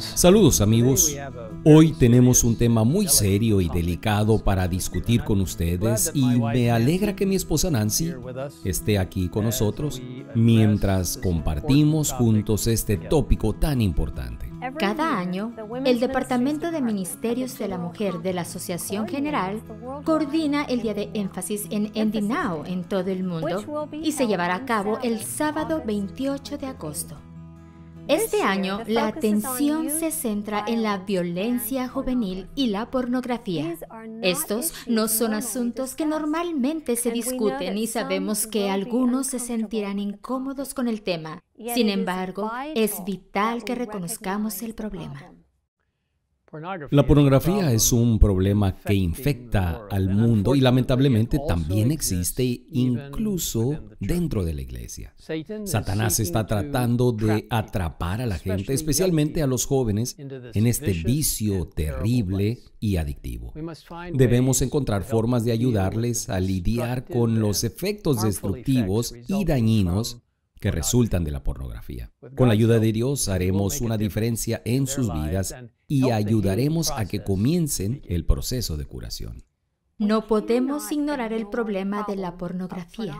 Saludos amigos. Hoy tenemos un tema muy serio y delicado para discutir con ustedes y me alegra que mi esposa Nancy esté aquí con nosotros mientras compartimos juntos este tópico tan importante. Cada año, el Departamento de Ministerios de la Mujer de la Asociación General coordina el Día de Énfasis en Endinao en todo el mundo y se llevará a cabo el sábado 28 de agosto. Este año, la atención se centra en la violencia juvenil y la pornografía. Estos no son asuntos que normalmente se discuten y sabemos que algunos se sentirán incómodos con el tema. Sin embargo, es vital que reconozcamos el problema. La pornografía es un problema que infecta al mundo y lamentablemente también existe incluso dentro de la iglesia. Satanás está tratando de atrapar a la gente, especialmente a los jóvenes, en este vicio terrible y adictivo. Debemos encontrar formas de ayudarles a lidiar con los efectos destructivos y dañinos que resultan de la pornografía. Pues Con la ayuda de Dios haremos una diferencia en sus vidas y ayudaremos a que comiencen el proceso de curación. No podemos ignorar el problema de la pornografía.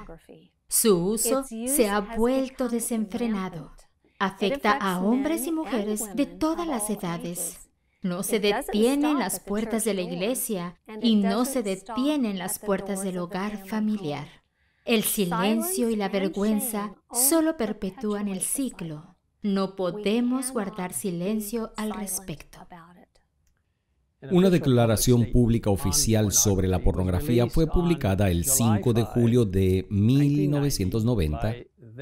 Su uso se ha vuelto desenfrenado. Afecta a hombres y mujeres de todas las edades. No se detienen las puertas de la iglesia y no se detienen las puertas del hogar familiar. El silencio y la vergüenza solo perpetúan el ciclo. No podemos guardar silencio al respecto. Una declaración pública oficial sobre la pornografía fue publicada el 5 de julio de 1990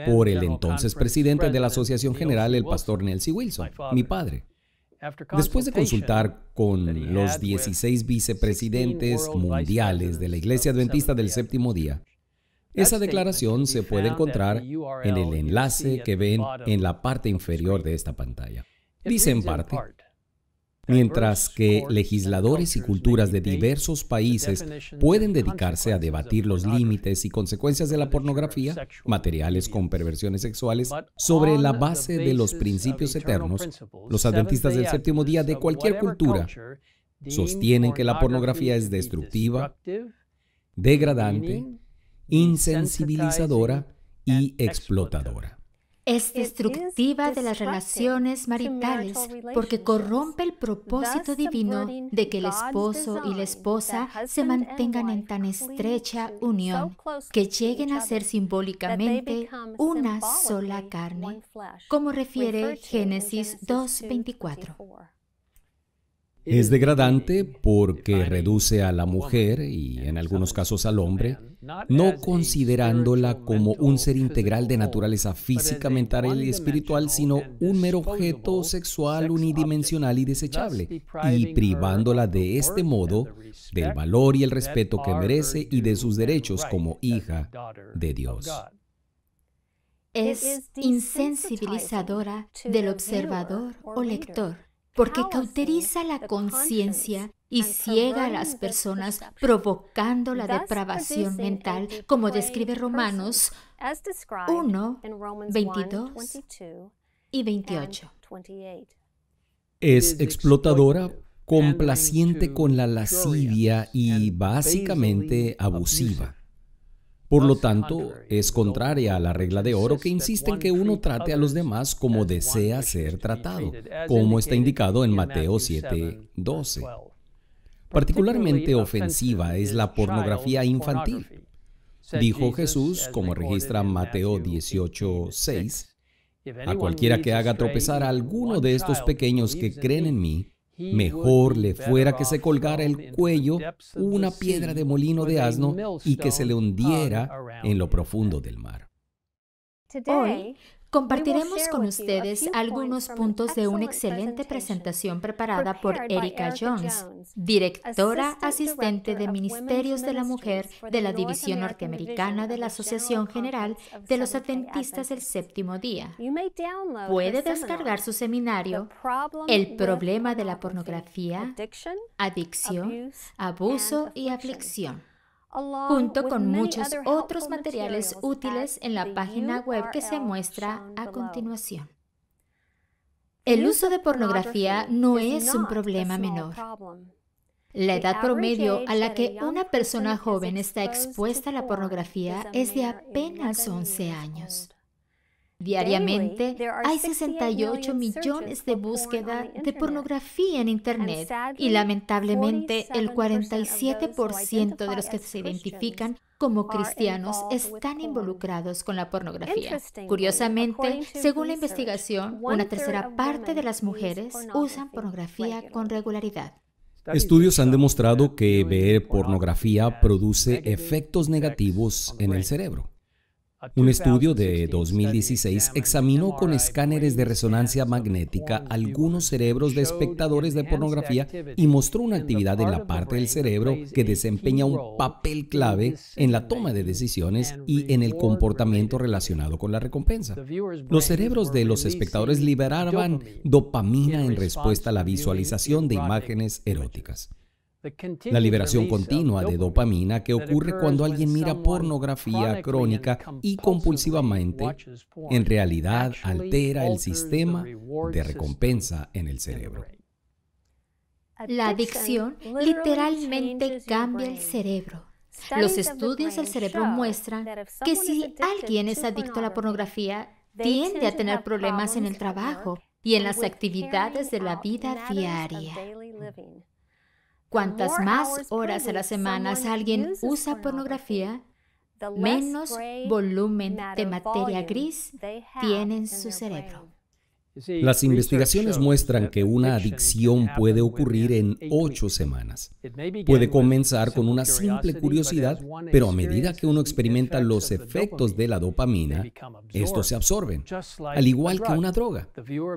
por el entonces presidente de la Asociación General, el pastor Nelson Wilson, mi padre. Después de consultar con los 16 vicepresidentes mundiales de la Iglesia Adventista del Séptimo Día, esa declaración se puede encontrar en el enlace que ven en la parte inferior de esta pantalla. Dice en parte, Mientras que legisladores y culturas de diversos países pueden dedicarse a debatir los límites y consecuencias de la pornografía, materiales con perversiones sexuales, sobre la base de los principios eternos, los adventistas del séptimo día de cualquier cultura sostienen que la pornografía es destructiva, degradante, insensibilizadora y explotadora. Es destructiva de las relaciones maritales porque corrompe el propósito divino de que el esposo y la esposa se mantengan en tan estrecha unión que lleguen a ser simbólicamente una sola carne, como refiere Génesis 2.24. Es degradante porque reduce a la mujer y en algunos casos al hombre, no considerándola como un ser integral de naturaleza física, mental y espiritual, sino un mero objeto sexual unidimensional y desechable, y privándola de este modo del valor y el respeto que merece y de sus derechos como hija de Dios. Es insensibilizadora del observador o lector porque cauteriza la conciencia y ciega a las personas, provocando la depravación mental, como describe Romanos 1, 22 y 28. Es explotadora, complaciente con la lascivia y básicamente abusiva. Por lo tanto, es contraria a la regla de oro que insiste en que uno trate a los demás como desea ser tratado, como está indicado en Mateo 7, 12. Particularmente ofensiva es la pornografía infantil. Dijo Jesús, como registra Mateo 18, 6, a cualquiera que haga tropezar a alguno de estos pequeños que creen en mí, Mejor le fuera que se colgara el cuello una piedra de molino de asno y que se le hundiera en lo profundo del mar. Compartiremos con ustedes algunos puntos de una excelente presentación preparada por Erika Jones, directora asistente de Ministerios de la Mujer de la División Norteamericana de la Asociación General de los Adventistas del Séptimo Día. Puede descargar su seminario El problema de la pornografía, adicción, abuso y aflicción junto con muchos otros materiales útiles en la página web que se muestra a continuación. El uso de pornografía no es un problema menor. La edad promedio a la que una persona joven está expuesta a la pornografía es de apenas 11 años. Diariamente hay 68 millones de búsquedas de pornografía en Internet y lamentablemente el 47% de los que se identifican como cristianos están involucrados con la pornografía. Curiosamente, según la investigación, una tercera parte de las mujeres usan pornografía con regularidad. Estudios han demostrado que ver pornografía produce efectos negativos en el cerebro. Un estudio de 2016 examinó con escáneres de resonancia magnética algunos cerebros de espectadores de pornografía y mostró una actividad en la parte del cerebro que desempeña un papel clave en la toma de decisiones y en el comportamiento relacionado con la recompensa. Los cerebros de los espectadores liberaban dopamina en respuesta a la visualización de imágenes eróticas. La liberación continua de dopamina que ocurre cuando alguien mira pornografía crónica y compulsivamente, en realidad altera el sistema de recompensa en el cerebro. La adicción literalmente cambia el cerebro. Los estudios del cerebro muestran que si alguien es adicto a la pornografía, tiende a tener problemas en el trabajo y en las actividades de la vida diaria. Cuantas más horas a la semana alguien usa pornografía, menos volumen de materia gris tiene en su cerebro. Las investigaciones muestran que una adicción puede ocurrir en ocho semanas. Puede comenzar con una simple curiosidad, pero a medida que uno experimenta los efectos de la dopamina, estos se absorben, al igual que una droga.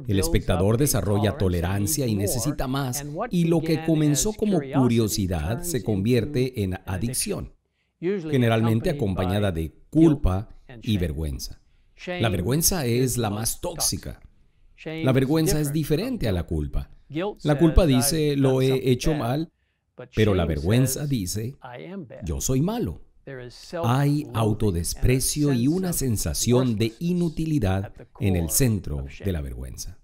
El espectador desarrolla tolerancia y necesita más, y lo que comenzó como curiosidad se convierte en adicción, generalmente acompañada de culpa y vergüenza. La vergüenza es la más tóxica la vergüenza es diferente a la culpa. La culpa dice, lo he hecho mal, pero la vergüenza dice, yo soy malo. Hay autodesprecio y una sensación de inutilidad en el centro de la vergüenza.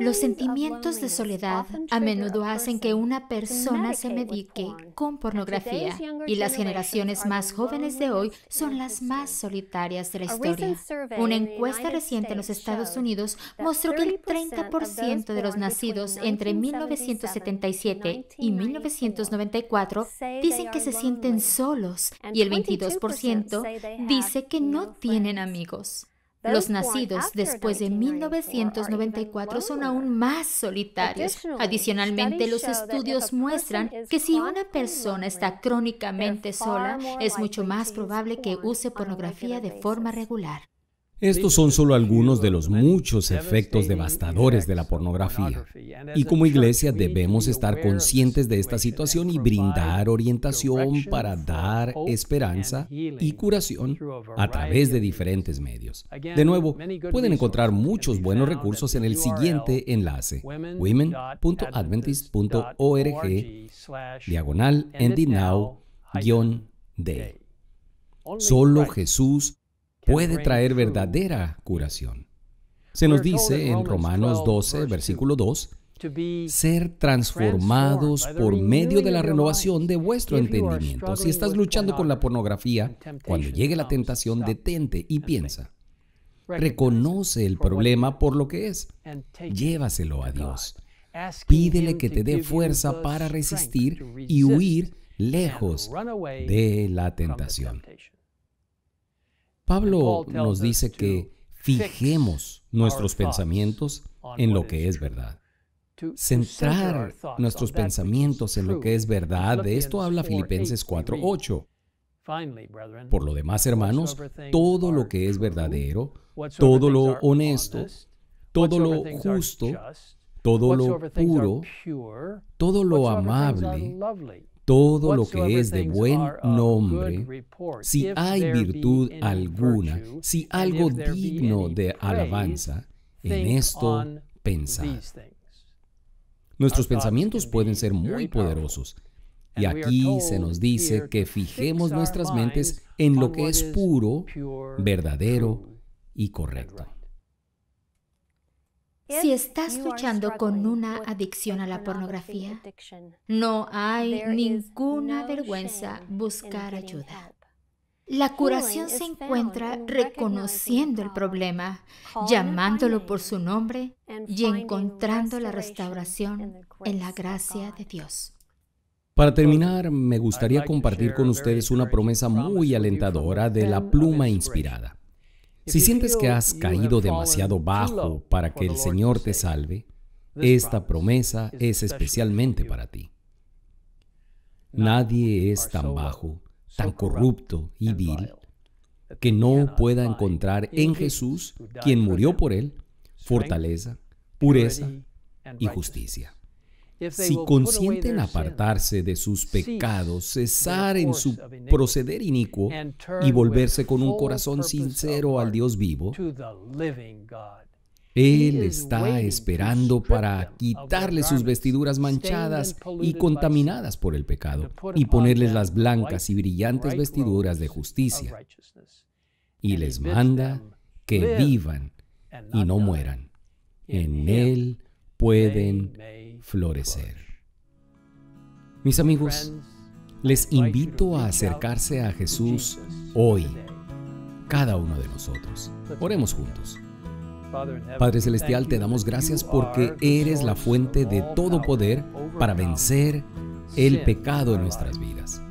Los sentimientos de soledad a menudo hacen que una persona se medique con pornografía y las generaciones más jóvenes de hoy son las más solitarias de la historia. Una encuesta reciente en los Estados Unidos mostró que el 30% de los nacidos entre 1977 y 1994 dicen que se sienten solos y el 22% dice que no tienen amigos. Los nacidos después de 1994 son aún más solitarios. Adicionalmente, los estudios muestran que si una persona está crónicamente sola, es mucho más probable que use pornografía de forma regular. Estos son solo algunos de los muchos efectos devastadores de la pornografía. Y como iglesia debemos estar conscientes de esta situación y brindar orientación para dar esperanza y curación a través de diferentes medios. De nuevo, pueden encontrar muchos buenos recursos en el siguiente enlace, women.adventist.org, diagonal, endinow, guión, Solo Jesús puede traer verdadera curación. Se nos dice en Romanos 12, versículo 2, ser transformados por medio de la renovación de vuestro entendimiento. Si estás luchando con la pornografía, cuando llegue la tentación, detente y piensa. Reconoce el problema por lo que es. Llévaselo a Dios. Pídele que te dé fuerza para resistir y huir lejos de la tentación. Pablo nos dice que fijemos nuestros pensamientos en lo que es verdad. Centrar nuestros pensamientos en lo que es verdad, de esto habla Filipenses 4.8. Por lo demás, hermanos, todo lo que es verdadero, todo lo honesto, todo lo justo, todo lo puro, todo lo amable, todo lo que es de buen nombre, si hay virtud alguna, si algo digno de alabanza, en esto pensad. Nuestros pensamientos pueden ser muy poderosos. Y aquí se nos dice que fijemos nuestras mentes en lo que es puro, verdadero y correcto. Si estás luchando con una adicción a la pornografía, no hay ninguna vergüenza buscar ayuda. La curación se encuentra reconociendo el problema, llamándolo por su nombre y encontrando la restauración en la gracia de Dios. Para terminar, me gustaría compartir con ustedes una promesa muy alentadora de la pluma inspirada. Si sientes que has caído demasiado bajo para que el Señor te salve, esta promesa es especialmente para ti. Nadie es tan bajo, tan corrupto y vil, que no pueda encontrar en Jesús, quien murió por él, fortaleza, pureza y justicia. Si consienten apartarse de sus pecados, cesar en su proceder inicuo y volverse con un corazón sincero al Dios vivo, Él está esperando para quitarles sus vestiduras manchadas y contaminadas por el pecado y ponerles las blancas y brillantes vestiduras de justicia. Y les manda que vivan y no mueran. En Él pueden florecer. Mis amigos, les invito a acercarse a Jesús hoy, cada uno de nosotros. Oremos juntos. Padre Celestial, te damos gracias porque eres la fuente de todo poder para vencer el pecado en nuestras vidas.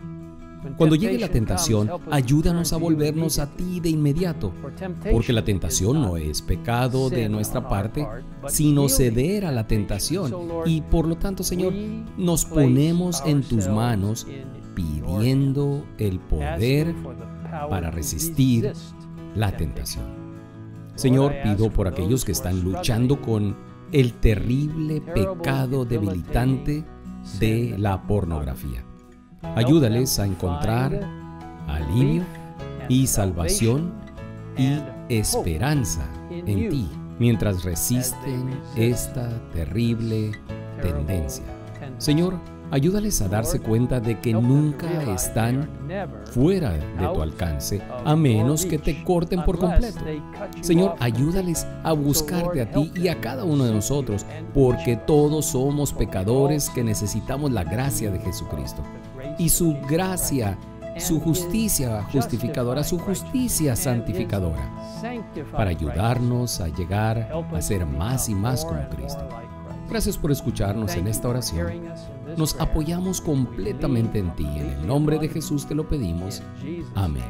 Cuando llegue la tentación, ayúdanos a volvernos a ti de inmediato, porque la tentación no es pecado de nuestra parte, sino ceder a la tentación. Y por lo tanto, Señor, nos ponemos en tus manos pidiendo el poder para resistir la tentación. Señor, pido por aquellos que están luchando con el terrible pecado debilitante de la pornografía. Ayúdales a encontrar alivio y salvación y esperanza en ti mientras resisten esta terrible tendencia. Señor, ayúdales a darse cuenta de que nunca están fuera de tu alcance, a menos que te corten por completo. Señor, ayúdales a buscarte a ti y a cada uno de nosotros, porque todos somos pecadores que necesitamos la gracia de Jesucristo y su gracia, su justicia justificadora, su justicia santificadora, para ayudarnos a llegar a ser más y más como Cristo. Gracias por escucharnos en esta oración. Nos apoyamos completamente en ti. En el nombre de Jesús te lo pedimos. Amén.